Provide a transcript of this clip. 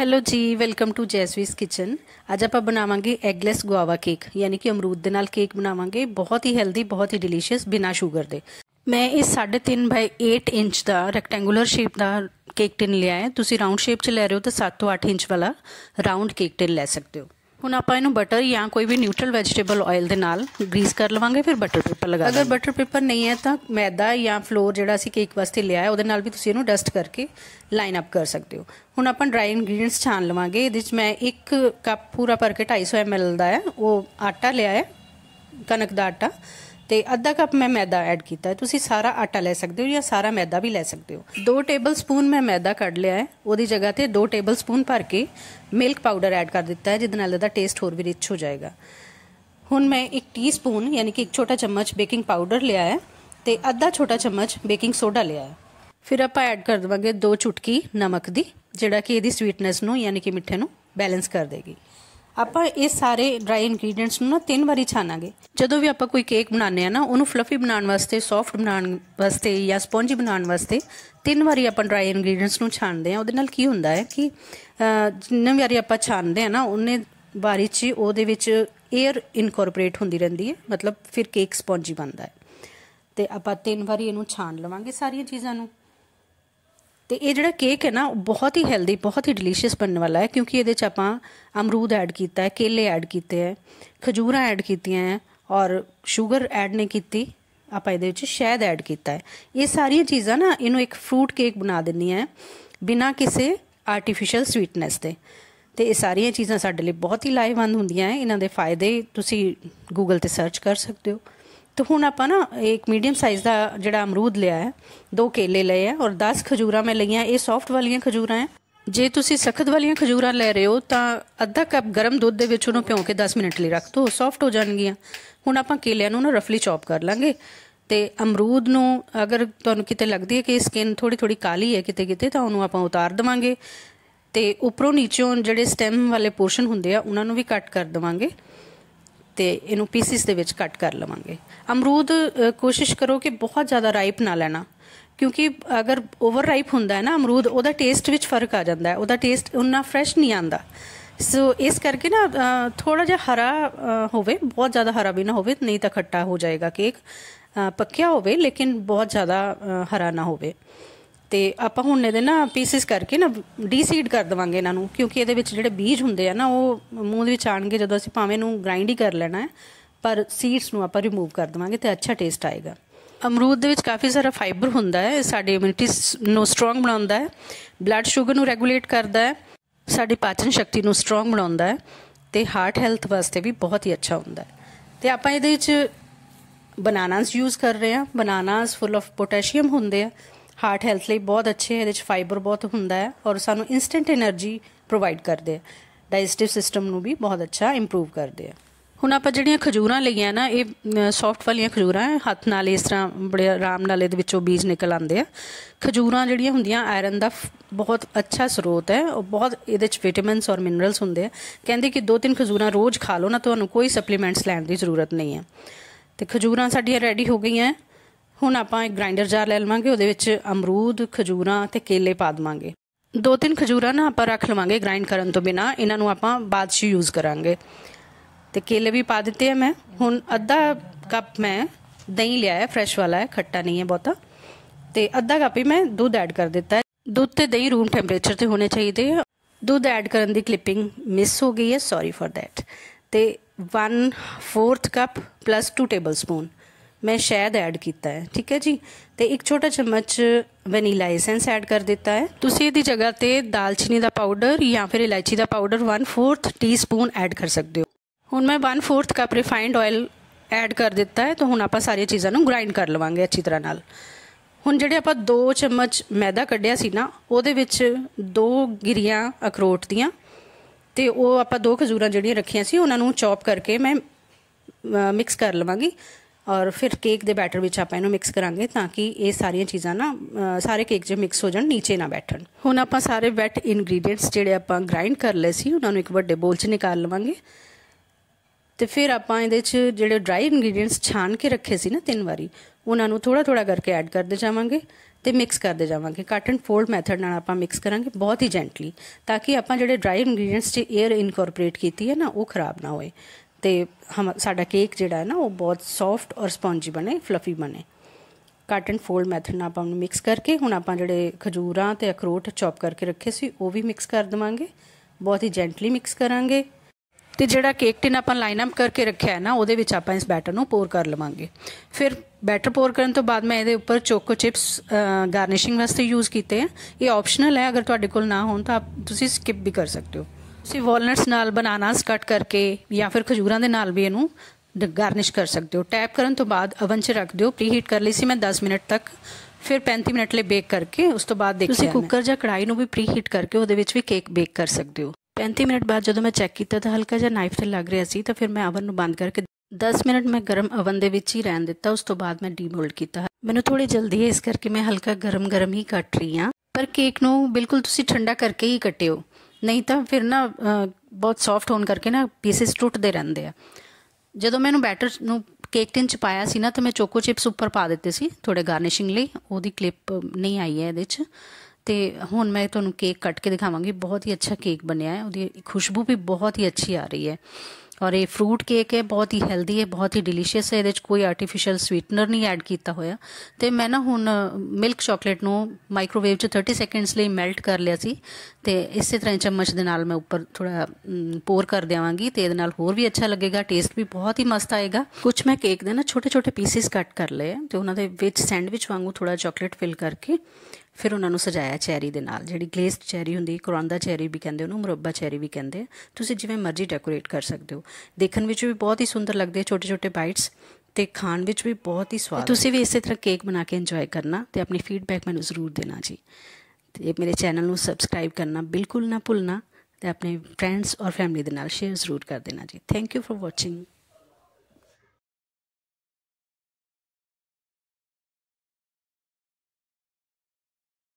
hello ji welcome to Jaiswi's kitchen अज आप बनावे एगलैस गुआवा केक यानी कि अमरूद केक बनावे बहुत ही हेल्दी बहुत ही डिलीशियस बिना शुगर दे मैं इस साढ़े तीन बाय एट इंच का रैक्टेंगुलर शेप का केक टिन लिया है तुम राउंड शेप च लै रहे हो तो सत्त तो अठ इंच वाला राउंड केक टिन लै सकते हो ਹੁਣ ਆਪਾਂ ਇਹਨੂੰ ਬਟਰ ਜਾਂ ਕੋਈ ਵੀ ਨਿਊਟਰਲ ਵੈਜੀਟੇਬਲ ਆਇਲ ਦੇ ਨਾਲ ਗ੍ਰੀਸ ਕਰ ਲਵਾਂਗੇ ਫਿਰ ਬਟਰ ਪੇਪਰ ਲਗਾ ਅਗਰ ਬਟਰ ਪੇਪਰ ਨਹੀਂ ਹੈ ਤਾਂ ਮੈਦਾ ਜਾਂ ਫਲੋਰ ਜਿਹੜਾ ਅਸੀਂ ਕੇਕ ਵਾਸਤੇ ਲਿਆ ਹੈ ਉਹਦੇ ਨਾਲ ਵੀ ਤੁਸੀਂ ਇਹਨੂੰ ਡਸਟ ਕਰਕੇ ਲਾਈਨ ਅਪ ਕਰ ਸਕਦੇ ਹੋ ਹੁਣ ਆਪਾਂ ਡਰਾਈ ਇੰਗਰੀਡੀਐਂਟਸ ਛਾਣ ਲਵਾਂਗੇ ਇਹਦੇ ਵਿੱਚ ਮੈਂ 1 ਕੱਪ ਪੂਰਾ ਭਰ ਕੇ 250 ml ਦਾ ਹੈ ਉਹ ਆਟਾ ਲਿਆ ਹੈ ਕਣਕ ਦਾ ਆਟਾ ਤੇ ਅੱਧਾ ਕੱਪ ਮੈਂ ਮੈਦਾ ਐਡ ਕੀਤਾ ਹੈ ਤੁਸੀਂ ਸਾਰਾ ਆਟਾ ਲੈ ਸਕਦੇ ਹੋ ਜਾਂ ਸਾਰਾ ਮੈਦਾ ਵੀ ਲੈ ਸਕਦੇ ਹੋ 2 ਟੇਬਲ ਸਪੂਨ ਮੈਂ ਮੈਦਾ ਕੱਢ ਲਿਆ ਹੈ ਉਹਦੀ ਜਗ੍ਹਾ ਤੇ 2 ਟੇਬਲ ਸਪੂਨ ਭਰ ਕੇ ਮਿਲਕ ਪਾਊਡਰ ਐਡ ਕਰ ਦਿੱਤਾ ਹੈ ਜਿਹਦੇ ਨਾਲ ਇਹਦਾ ਟੇਸਟ ਹੋਰ ਵੀ ਰਿਚ ਹੋ ਜਾਏਗਾ ਹੁਣ ਮੈਂ 1 ਟੀਸਪੂਨ ਯਾਨੀ ਕਿ 1 ਛੋਟਾ ਚਮਚ ਬੇਕਿੰਗ ਪਾਊਡਰ ਲਿਆ ਹੈ ਤੇ ਅੱਧਾ ਛੋਟਾ ਚਮਚ ਬੇਕਿੰਗ ਸੋਡਾ ਲਿਆ ਹੈ ਫਿਰ ਆਪਾਂ ਐਡ ਕਰ ਦਵਾਂਗੇ 2 ਚੁਟਕੀ ਨਮਕ ਦੀ ਜਿਹੜਾ ਕਿ ਇਹਦੀ ਸਵੀਟਨੈਸ ਨੂੰ ਯਾਨੀ ਕਿ ਮਿੱਠੇ ਨੂੰ ਬੈਲੈਂਸ ਕਰ ਦੇਗੀ ਆਪਾਂ ਇਹ ਸਾਰੇ ਡਰਾਈ ਇਨਗਰੀਡੀਐਂਟਸ ਨੂੰ ਨਾ ਤਿੰਨ ਵਾਰੀ ਛਾਣਾਂਗੇ ਜਦੋਂ ਵੀ ਆਪਾਂ ਕੋਈ ਕੇਕ ਬਣਾਉਂਦੇ ਆ ਨਾ ਉਹਨੂੰ ਫਲਫੀ ਬਣਾਉਣ ਵਾਸਤੇ ਸੌਫਟ ਬਣਾਉਣ ਵਾਸਤੇ ਜਾਂ ਸਪੰਜੀ ਬਣਾਉਣ ਵਾਸਤੇ ਤਿੰਨ ਵਾਰੀ ਆਪਾਂ ਡਰਾਈ ਇਨਗਰੀਡੀਐਂਟਸ ਨੂੰ ਛਾਣਦੇ ਆ ਉਹਦੇ ਨਾਲ ਕੀ ਹੁੰਦਾ ਹੈ ਕਿ ਜਿੰਨੇ ਵਾਰੀ ਆਪਾਂ ਛਾਣਦੇ ਆ ਨਾ ਉਹਨੇ ਵਾਰੀ 'ਚ ਉਹਦੇ ਵਿੱਚ 에ਅਰ ਇਨਕੋਰਪੋਰੇਟ ਹੁੰਦੀ ਰਹਿੰਦੀ ਹੈ ਮਤਲਬ ਫਿਰ ਕੇਕ ਸਪੰਜੀ ਬਣਦਾ ਹੈ ਤੇ ਆਪਾਂ ਤਿੰਨ ਵਾਰੀ ਇਹਨੂੰ ਛਾਣ ਲਵਾਂਗੇ ਸਾਰੀਆਂ ਚੀਜ਼ਾਂ ਨੂੰ ਤੇ ਇਹ ਜਿਹੜਾ ਕੇਕ ਹੈ ਨਾ ਬਹੁਤ ਹੀ ਹੈਲਦੀ ਬਹੁਤ ਹੀ ਡਿਲੀਸ਼ੀਅਸ ਬਣਨ ਵਾਲਾ ਹੈ ਕਿਉਂਕਿ ਇਹਦੇ ਚ ਆਪਾਂ ਅਮਰੂਦ ਐਡ ਕੀਤਾ ਹੈ ਕੇਲੇ ਐਡ ਕੀਤੇ ਹੈ ਖਜੂਰਾਂ ਐਡ ਕੀਤੀਆਂ ਹੈ ਔਰ 슈ਗਰ ਐਡ ਨਹੀਂ ਕੀਤੀ ਆਪਾਂ ਇਹਦੇ ਵਿੱਚ ਸ਼ਹਿਦ ਐਡ ਕੀਤਾ ਹੈ ਇਹ ਸਾਰੀਆਂ ਚੀਜ਼ਾਂ ਨਾ ਇਹਨੂੰ ਇੱਕ ਫਰੂਟ ਕੇਕ ਬਣਾ ਦਿੰਦੀਆਂ ਹੈ ਬਿਨਾ ਕਿਸੇ ਆਰਟੀਫੀਸ਼ੀਅਲ ਸਵੀਟਨੈਸ ਦੇ ਤੇ ਇਹ ਸਾਰੀਆਂ ਚੀਜ਼ਾਂ ਸਾਡੇ ਲਈ ਬਹੁਤ ਹੀ ਲਾਹੇਵੰਦ ਹੁੰਦੀਆਂ ਹੈ ਇਹਨਾਂ ਦੇ ਫਾਇਦੇ ਤੁਸੀਂ ਗੂਗਲ ਤੇ ਸਰਚ ਕਰ ਸਕਦੇ ਹੋ ਤੇ ਹੁਣ ਆਪਾਂ ਨਾ ਇੱਕ ਮੀਡੀਅਮ ਸਾਈਜ਼ ਦਾ ਜਿਹੜਾ ਅਮਰੂਦ ਲਿਆ ਹੈ ਦੋ ਕੇਲੇ ਲਏ ਆ ਔਰ 10 ਖਜੂਰਾ ਮੈਂ ਲਈਆਂ ਇਹ ਸੌਫਟ ਵਾਲੀਆਂ ਖਜੂਰਾ ਹੈ ਜੇ ਤੁਸੀਂ ਸਖਤ ਵਾਲੀਆਂ ਖਜੂਰਾ ਲੈ ਰਹੇ ਹੋ ਤਾਂ ਅੱਧਾ ਕੱਪ ਗਰਮ ਦੁੱਧ ਦੇ ਵਿੱਚ ਉਹਨੂੰ ਭਿਓ ਕੇ 10 ਮਿੰਟ ਲਈ ਰੱਖ ਦਿਓ ਸੌਫਟ ਹੋ ਜਾਣਗੀਆਂ ਹੁਣ ਆਪਾਂ ਕੇਲਿਆਂ ਨੂੰ ਨਾ ਰਫਲੀ ਚੌਪ ਕਰ ਲਾਂਗੇ ਤੇ ਅਮਰੂਦ ਨੂੰ ਅਗਰ ਤੁਹਾਨੂੰ ਕਿਤੇ ਲੱਗਦੀ ਹੈ ਕਿ ਸਕਿਨ ਥੋੜੀ ਥੋੜੀ ਕਾਲੀ ਹੈ ਕਿਤੇ ਕਿਤੇ ਤਾਂ ਉਹਨੂੰ ਆਪਾਂ ਉਤਾਰ ਦਵਾਂਗੇ ਤੇ ਉੱਪਰੋਂ ਨੀਚੋਂ ਜਿਹੜੇ ਸਟੈਮ ਵਾਲੇ ਪੋਰਸ਼ਨ ਹੁੰਦੇ ਆ ਉਹਨਾਂ ਨੂੰ ਵੀ ਕੱਟ ਕਰ ਦਵਾਂਗੇ ਤੇ ਇਹਨੂੰ ਪੀਸਿਸ ਦੇ ਵਿੱਚ ਕੱਟ ਕਰ ਲਵਾਂਗੇ ਅਮਰੂਦ ਕੋਸ਼ਿਸ਼ ਕਰੋ ਕਿ ਬਹੁਤ ਜ਼ਿਆਦਾ ਰਾਈਪ ਨਾ ਲੈਣਾ ਕਿਉਂਕਿ ਅਗਰ ਓਵਰ ਰਾਈਪ ਹੁੰਦਾ ਹੈ ਨਾ ਅਮਰੂਦ ਉਹਦਾ ਟੇਸਟ ਵਿੱਚ ਫਰਕ ਆ ਜਾਂਦਾ ਹੈ ਉਹਦਾ ਟੇਸਟ ਉਨਾ ਫਰੈਸ਼ ਨਹੀਂ ਆਂਦਾ ਸੋ ਇਸ ਕਰਕੇ ਨਾ ਥੋੜਾ ਜਿਹਾ ਹਰਾ ਹੋਵੇ ਬਹੁਤ ਜ਼ਿਆਦਾ ਹਰਾ ਵੀ ਨਾ ਹੋਵੇ ਨਹੀਂ ਤਾਂ ਖੱਟਾ ਹੋ ਜਾਏਗਾ ਕੇਕ ਪੱਕਿਆ ਹੋਵੇ ਲੇਕਿਨ ਬਹੁਤ ਜ਼ਿਆਦਾ ਹਰਾ ਨਾ ਹੋਵੇ ਤੇ ਆਪਾਂ ਹੁਣ ਇਹਦੇ ਨਾ ਪੀਸਿਸ ਕਰਕੇ ਨਾ ਡੀਸੀਡ ਕਰ ਦਵਾਂਗੇ ਇਹਨਾਂ ਨੂੰ ਕਿਉਂਕਿ ਇਹਦੇ ਵਿੱਚ ਜਿਹੜੇ ਬੀਜ ਹੁੰਦੇ ਆ ਨਾ ਉਹ ਮੂੰਹ ਦੇ ਵਿੱਚ ਆਣਗੇ ਜਦੋਂ ਅਸੀਂ ਭਾਵੇਂ ਨੂੰ ਗ੍ਰਾਈਂਡ ਹੀ ਕਰ ਲੈਣਾ ਹੈ ਪਰ ਸੀਡਸ ਨੂੰ ਆਪਾਂ ਰਿਮੂਵ ਕਰ ਦਵਾਂਗੇ ਤੇ ਅੱਛਾ ਟੇਸਟ ਆਏਗਾ ਅਮਰੂਦ ਦੇ ਵਿੱਚ ਕਾਫੀ ਸਾਰਾ ਫਾਈਬਰ ਹੁੰਦਾ ਹੈ ਸਾਡੀ ਇਮਿਊਨਿਟੀ ਨੂੰ ਸਟਰੋਂਗ ਬਣਾਉਂਦਾ ਹੈ ਬਲੱਡ ਸ਼ੂਗਰ ਨੂੰ ਰੈਗੂਲੇਟ ਕਰਦਾ ਹੈ ਸਾਡੀ ਪਾਚਨ ਸ਼ਕਤੀ ਨੂੰ ਸਟਰੋਂਗ ਬਣਾਉਂਦਾ ਹੈ ਤੇ ਹਾਰਟ ਹੈਲਥ ਵਾਸਤੇ ਵੀ ਬਹੁਤ ਹੀ ਅੱਛਾ ਹੁੰਦਾ ਹੈ ਤੇ ਆਪਾਂ ਇਹਦੇ ਵਿੱਚ ਬਨਾਨਾਸ ਯੂਜ਼ ਕਰ ਰਹੇ ਹਾਂ ਬਨਾਨਾਸ ਫੁੱਲ ਆਫ ਪੋਟਾਸ਼ੀਅਮ ਹੁੰਦੇ ਆ ਹਾਰਟ ਹੈਲਥ ਲਈ ਬਹੁਤ ਅੱਛੇ ਇਹਦੇ ਵਿੱਚ ਫਾਈਬਰ ਬਹੁਤ ਹੁੰਦਾ ਹੈ ਔਰ ਸਾਨੂੰ ਇਨਸਟੈਂਟ એનર્ਜੀ ਪ੍ਰੋਵਾਈਡ ਕਰਦੇ ਆ ਡਾਈਜੈਸਟਿਵ ਸਿਸਟਮ ਨੂੰ ਵੀ ਬਹੁਤ ਅੱਛਾ ਇੰਪਰੂਵ ਕਰਦੇ ਆ ਹੁਣ ਆਪਾਂ ਜਿਹੜੀਆਂ ਖਜੂਰਾਂ ਲਈਆਂ ਨਾ ਇਹ ਸੌਫਟ ਵਾਲੀਆਂ ਖਜੂਰਾਂ ਹੱਥ ਨਾਲ ਇਸ ਤਰ੍ਹਾਂ ਬੜੇ ਆਰਾਮ ਨਾਲ ਇਹਦੇ ਵਿੱਚੋਂ ਬੀਜ ਨਿਕਲ ਆਉਂਦੇ ਆ ਖਜੂਰਾਂ ਜਿਹੜੀਆਂ ਹੁੰਦੀਆਂ ਆਇਰਨ ਦਾ ਬਹੁਤ ਅੱਛਾ ਸਰੋਤ ਹੈ ਉਹ ਬਹੁਤ ਇਹਦੇ ਚ ਵਿਟਾਮਿਨਸ ਔਰ ਮਿਨਰਲਸ ਹੁੰਦੇ ਆ ਕਹਿੰਦੇ ਕਿ ਦੋ ਤਿੰਨ ਖਜੂਰਾਂ ਰੋਜ਼ ਖਾ ਲਓ ਨਾ ਤੁਹਾਨੂੰ ਕੋਈ ਸਪਲੀਮੈਂਟਸ ਲੈਣ ਦੀ ਜ਼ਰੂਰਤ ਨਹੀਂ ਹੈ ਤੇ ਖਜੂਰਾਂ ਸਾਡੀਆਂ ਰੈਡੀ ਹੋ ਗਈਆਂ ਹੁਣ ਆਪਾਂ ਇੱਕ ਗ੍ਰਾਈਂਡਰ ਜਾਰ ਲੈ ਲਵਾਂਗੇ ਉਹਦੇ ਵਿੱਚ ਅਮਰੂਦ ਖਜੂਰਾਂ ਤੇ ਕੇਲੇ ਪਾ ਦਵਾਂਗੇ ਦੋ ਤਿੰਨ ਖਜੂਰਾਂ ਨਾ ਆਪਾਂ ਰੱਖ ਲਵਾਂਗੇ ਗ੍ਰਾਈਂਡ ਕਰਨ ਤੋਂ ਬਿਨਾ ਇਹਨਾਂ ਨੂੰ ਆਪਾਂ ਬਾਅਦ 'ਚ ਯੂਜ਼ ਕਰਾਂਗੇ ਤੇ ਕੇਲੇ ਵੀ ਪਾ ਦਿੱਤੇ ਆ ਮੈਂ ਹੁਣ ਅੱਧਾ ਕੱਪ ਮੈਂ ਦਹੀਂ ਲਿਆ ਹੈ ਫਰੈਸ਼ ਵਾਲਾ ਹੈ ਖੱਟਾ ਨਹੀਂ ਹੈ ਬਹੁਤਾ ਤੇ ਅੱਧਾ ਕੱਪ ਹੀ ਮੈਂ ਦੁੱਧ ਐਡ ਕਰ ਦਿੱਤਾ ਹੈ ਦੁੱਧ ਤੇ ਦਹੀਂ ਰੂਮ ਟੈਂਪਰੇਚਰ ਤੇ ਹੋਣੇ ਚਾਹੀਦੇ ਆ ਦੁੱਧ ਐਡ ਕਰਨ ਦੀ ਕਲਿੱਪਿੰਗ ਮਿਸ ਹੋ ਗਈ ਹੈ ਸੌਰੀ ਫॉर दैट ਤੇ 1/4 ਕੱਪ ਪਲੱਸ 2 ਟੇਬਲਸਪੂਨ ਮੈਂ ਸ਼ਹਿਦ ਐਡ ਕੀਤਾ ਹੈ ਠੀਕ ਹੈ ਜੀ ਤੇ ਇੱਕ ਛੋਟਾ ਚਮਚ ਵਨੀਲਾ ਐਸੈਂਸ ਐਡ ਕਰ ਦਿੱਤਾ ਹੈ ਤੁਸੀਂ ਇਹਦੀ ਜਗ੍ਹਾ ਤੇ ਦਾਲਚੀਨੀ ਦਾ ਪਾਊਡਰ ਜਾਂ ਫਿਰ ਇਲਾਇਚੀ ਦਾ ਪਾਊਡਰ 1/4 ਟੀਸਪੂਨ ਐਡ ਕਰ ਸਕਦੇ ਹੋ ਹੁਣ ਮੈਂ 1/4 ਕੱਪ ਰਿਫਾਈਨਡ ਆਇਲ ਐਡ ਕਰ ਦਿੱਤਾ ਹੈ ਤਾਂ ਹੁਣ ਆਪਾਂ ਸਾਰੀਆਂ ਚੀਜ਼ਾਂ ਨੂੰ ਗ੍ਰਾਈਂਡ ਕਰ ਲਵਾਂਗੇ ਅੱਛੀ ਤਰ੍ਹਾਂ ਨਾਲ ਹੁਣ ਜਿਹੜੇ ਆਪਾਂ 2 ਚਮਚ ਮੈਦਾ ਕੱਢਿਆ ਸੀ ਨਾ ਉਹਦੇ ਵਿੱਚ 2 ਗਿਰੀਆਂ ਅਖਰੋਟ ਦੀਆਂ ਤੇ ਉਹ ਆਪਾਂ ਦੋ ਖਜੂਰਾਂ ਜਿਹੜੀਆਂ ਰੱਖੀਆਂ ਸੀ ਉਹਨਾਂ ਨੂੰ ਚੌਪ ਕਰਕੇ ਮੈਂ ਮਿਕਸ ਕਰ ਲਵਾਂਗੀ ਔਰ ਫਿਰ ਕੇਕ ਦੇ ਬੈਟਰ ਵਿੱਚ ਆਪਾਂ ਇਹਨੂੰ ਮਿਕਸ ਕਰਾਂਗੇ ਤਾਂ ਕਿ ਇਹ ਸਾਰੀਆਂ ਚੀਜ਼ਾਂ ਨਾ ਸਾਰੇ ਕੇਕ 'ਚ ਮਿਕਸ ਹੋ ਜਾਣ ਨੀਚੇ ਨਾ ਬੈਠਣ ਹੁਣ ਆਪਾਂ ਸਾਰੇ ਵੈਟ ਇਨਗਰੀਡੀਐਂਟਸ ਜਿਹੜੇ ਆਪਾਂ ਗ੍ਰਾਈਂਡ ਕਰ ਲਏ ਸੀ ਉਹਨਾਂ ਨੂੰ ਇੱਕ ਵੱਡੇ ਬੋਲ 'ਚ ਨਿਕਾਲ ਲਵਾਂਗੇ ਤੇ ਫਿਰ ਆਪਾਂ ਇਹਦੇ 'ਚ ਜਿਹੜੇ ਡਰਾਈ ਇਨਗਰੀਡੀਐਂਟਸ ਛਾਣ ਕੇ ਰੱਖੇ ਸੀ ਨਾ ਤਿੰਨ ਵਾਰੀ ਉਹਨਾਂ ਨੂੰ ਥੋੜਾ ਥੋੜਾ ਕਰਕੇ ਐਡ ਕਰਦੇ ਜਾਵਾਂਗੇ ਤੇ ਮਿਕਸ ਕਰਦੇ ਜਾਵਾਂਗੇ ਕੱਟ ਐਂਡ ਫੋਲਡ ਮੈਥਡ ਨਾਲ ਆਪਾਂ ਮਿਕਸ ਕਰਾਂਗੇ ਬਹੁਤ ਹੀ ਜੈਂਟਲੀ ਤਾਂ ਕਿ ਆਪਾਂ ਜਿਹੜੇ ਡਰਾਈ ਇਨਗਰੀਡੀਐਂਟਸ 'ਚ 에ਅਰ ਇਨਕੋਰਪੋਰੇਟ ਕੀਤੀ ਹੈ ਨਾ ਉਹ ਖਰਾਬ ਨਾ ਹੋਏ ਤੇ ਹਮ ਸਾਡਾ ਕੇਕ ਜਿਹੜਾ ਹੈ ਨਾ ਉਹ ਬਹੁਤ ਸੌਫਟ ਔਰ ਸਪੰਜੀ ਬਣੇ ਫਲਫੀ ਬਣੇ ਕੱਟ ਐਂਡ ਫੋਲਡ ਮੈਥਡ ਨਾਲ ਆਪਾਂ ਨੂੰ ਮਿਕਸ ਕਰਕੇ ਹੁਣ ਆਪਾਂ ਜਿਹੜੇ ਖਜੂਰਾਂ ਤੇ ਅਖਰੋਟ ਚੌਪ ਕਰਕੇ ਰੱਖੇ ਸੀ ਉਹ ਵੀ ਮਿਕਸ ਕਰ ਦਵਾਂਗੇ ਬਹੁਤ ਹੀ ਜੈਂਟਲੀ ਮਿਕਸ ਕਰਾਂਗੇ ਤੇ ਜਿਹੜਾ ਕੇਕ ਟਿਨ ਆਪਾਂ ਲਾਈਨ ਅਪ ਕਰਕੇ ਰੱਖਿਆ ਹੈ ਨਾ ਉਹਦੇ ਵਿੱਚ ਆਪਾਂ ਇਸ ਬੈਟਰ ਨੂੰ ਪੋਰ ਕਰ ਲਵਾਂਗੇ ਫਿਰ ਬੈਟਰ ਪੋਰ ਕਰਨ ਤੋਂ ਬਾਅਦ ਮੈਂ ਇਹਦੇ ਉੱਪਰ ਚੋਕੋ ਚਿਪਸ ਗਾਰਨਿਸ਼ਿੰਗ ਵਾਸਤੇ ਯੂਜ਼ ਕੀਤੇ ਆ ਇਹ ਆਪਸ਼ਨਲ ਹੈ ਅਗਰ ਤੁਹਾਡੇ ਕੋਲ ਨਾ ਹੋਣ ਤਾਂ ਤੁਸੀਂ ਸਕਿਪ ਵੀ ਕਰ ਸਕਦੇ ਹੋ ਤੁਸੀਂ ਵਾਲਨਟਸ ਨਾਲ ਬਨਾਨਾਸ ਕੱਟ ਕਰਕੇ ਜਾਂ ਫਿਰ ਖਜੂਰਾਂ ਦੇ ਨਾਲ ਵੀ ਇਹਨੂੰ ਗਾਰਨਿਸ਼ ਕਰ ਸਕਦੇ ਹੋ ਟੈਪ ਕਰਨ ਤੋਂ ਬਾਅਦ ਅਵਨ 'ਚ ਰੱਖ ਦਿਓ ਪ੍ਰੀਹੀਟ ਕਰ ਲਈ ਸੀ ਮੈਂ 10 ਮਿੰਟ ਤੱਕ ਫਿਰ 35 ਮਿੰਟ ਲਈ ਬੇਕ ਕਰਕੇ ਉਸ ਤੋਂ ਬਾਅਦ ਦੇਖ ਤੁਸੀਂ ਕੁੱਕਰ ਜਾਂ ਕੜਾਈ ਨੂੰ ਵੀ ਪ੍ਰੀਹੀਟ ਕਰਕੇ ਉਹਦੇ ਵਿੱਚ ਵੀ ਕੇਕ ਬੇਕ ਕਰ ਸਕਦੇ ਹੋ 35 ਮਿੰਟ ਬਾਅਦ ਜਦੋਂ ਮੈਂ ਚੈੱਕ ਕੀਤਾ ਤਾਂ ਹਲਕਾ ਜਿਹਾ ਨਾਈਫ ਤੇ ਲੱਗ ਰਿਹਾ ਸੀ ਤਾਂ ਫਿਰ ਮੈਂ ਅਵਨ ਨੂੰ ਬੰਦ ਕਰਕੇ 10 ਮਿੰਟ ਮੈਂ ਗਰਮ ਅਵਨ ਦੇ ਵਿੱਚ ਹੀ ਰਹਿਣ ਦਿੱਤਾ ਉਸ ਤੋਂ ਬਾਅਦ ਮੈਂ ਡੀਮੋਲਡ ਕੀਤਾ ਮੈਨੂੰ ਥੋੜੀ ਜਲਦੀ ਹੈ ਇਸ ਕਰਕੇ ਮੈਂ ਹਲਕਾ ਗਰਮ-ਗਰਮ ਹੀ ਕੱਟ ਰਹੀ ਹਾਂ ਪਰ ਕੇਕ ਨੂੰ ਬਿਲਕੁਲ ਤੁਸੀਂ ਠੰਡਾ ਕਰਕੇ ਹੀ ਕੱਟਿਓ ਨਹੀਂ ਤਾਂ ਫਿਰ ਨਾ ਬਹੁਤ ਸੌਫਟ ਹੋਣ ਕਰਕੇ ਨਾ ਪੀਸਿਸ ਟੁੱਟਦੇ ਰਹਿੰਦੇ ਆ ਜਦੋਂ ਮੈਂ ਇਹਨੂੰ ਬੈਟਰ ਨੂੰ ਕੇਕ ਟਿਨ ਚ ਪਾਇਆ ਸੀ ਨਾ ਤਾਂ ਮੈਂ ਚੋਕੋ ਚਿਪਸ ਉੱਪਰ ਪਾ ਦਿੱਤੇ ਸੀ ਥੋੜੇ ਗਾਰਨਿਸ਼ਿੰਗ ਲਈ ਉਹਦੀ ਕਲਿੱਪ ਨਹੀਂ ਆਈ ਹੈ ਇਹਦੇ ਚ ਤੇ ਹੁਣ ਮੈਂ ਤੁਹਾਨੂੰ ਕੇਕ ਕੱਟ ਕੇ ਦਿਖਾਵਾਂਗੀ ਬਹੁਤ ਹੀ ਅੱਛਾ ਕੇਕ ਬਣਿਆ ਹੈ ਉਹਦੀ ਖੁਸ਼ਬੂ ਵੀ ਬਹੁਤ ਹੀ ਅੱਛੀ ਆ ਰਹੀ ਹੈ और ये फ्रूट केक है ਬਹੁਤ ਹੀ ਹੈਲਦੀ ਹੈ ਬਹੁਤ ਹੀ ਡਿਲੀਸ਼ੀਅਸ ਹੈ ਇਹਦੇ ਵਿੱਚ ਕੋਈ ਆਰਟੀਫੀਸ਼ੀਅਲ ਸਵੀਟਨਰ ਨਹੀਂ ਐਡ ਕੀਤਾ ਹੋਇਆ ਤੇ ਮੈਂ ਨਾ ਹੁਣ ਮਿਲਕ ਚਾਕਲੇਟ ਨੂੰ ਮਾਈਕ੍ਰੋਵੇਵ 'ਚ 30 ਸੈਕਿੰਡਸ ਲਈ ਮੈਲਟ ਕਰ ਲਿਆ ਸੀ ਤੇ ਇਸੇ ਤਰ੍ਹਾਂ ਚਮਚ ਦੇ ਨਾਲ ਮੈਂ ਉੱਪਰ ਥੋੜਾ ਪੋਰ ਕਰ ਦੇਵਾਂਗੀ ਤੇ ਇਹਦੇ ਨਾਲ ਹੋਰ ਵੀ ਅੱਛਾ ਲੱਗੇਗਾ ਟੇਸਟ ਵੀ ਬਹੁਤ ਹੀ ਮਸਤ ਆਏਗਾ ਕੁਝ ਮੈਂ ਕੇਕ ਦੇ ਨਾ ਛੋਟੇ ਛੋਟੇ ਪੀਸਿਸ ਕੱਟ ਕਰ ਲਏ ਤੇ ਉਹਨਾਂ ਦੇ ਵਿੱਚ ਸੈਂਡਵਿਚ ਵਾਂਗੂ ਥੋੜਾ ਚਾਕਲੇਟ ਫਿਲ ਕਰਕੇ ਫਿਰ ਉਹਨਾਂ ਨੂੰ ਸਜਾਇਆ ਚੈਰੀ ਦੇ ਨਾਲ ਜਿਹੜੀ ਗਲੇਸਡ ਚੈਰੀ ਹੁੰਦੀ ਹੈ ਕੁਰਾਂਦਾ ਚੈਰੀ ਵੀ ਕਹਿੰਦੇ ਉਹਨੂੰ ਮੁਰੱਬਾ ਚੈਰੀ ਵੀ ਕਹਿੰਦੇ ਤੁਸੀਂ ਜਿਵੇਂ ਮਰਜ਼ੀ ਡੈਕੋਰੇਟ ਕਰ ਸਕਦੇ ਹੋ ਦੇਖਣ ਵਿੱਚ ਵੀ ਬਹੁਤ ਹੀ ਸੁੰਦਰ ਲੱਗਦੇ ਛੋਟੇ ਛੋਟੇ ਬਾਈਟਸ ਤੇ ਖਾਣ ਵਿੱਚ ਵੀ ਬਹੁਤ ਹੀ ਸਵਾਦ ਤੁਸੀਂ ਵੀ ਇਸੇ ਤਰ੍ਹਾਂ ਕੇਕ ਬਣਾ ਕੇ ਇੰਜੋਏ ਕਰਨਾ ਤੇ ਆਪਣੀ ਫੀਡਬੈਕ ਮੈਨੂੰ ਜ਼ਰੂਰ ਦੇਣਾ ਜੀ ਤੇ ਮੇਰੇ ਚੈਨਲ ਨੂੰ ਸਬਸਕ੍ਰਾਈਬ ਕਰਨਾ ਬਿਲਕੁਲ ਨਾ ਭੁੱਲਣਾ ਤੇ ਆਪਣੇ ਫਰੈਂਡਸ ਔਰ ਫੈਮਿਲੀ ਦੇ ਨਾਲ ਸ਼ੇਅਰ ਜ਼ਰੂਰ ਕਰ ਦੇਣਾ ਜੀ ਥੈਂਕ ਯੂ ਫॉर ਵਾਚਿੰਗ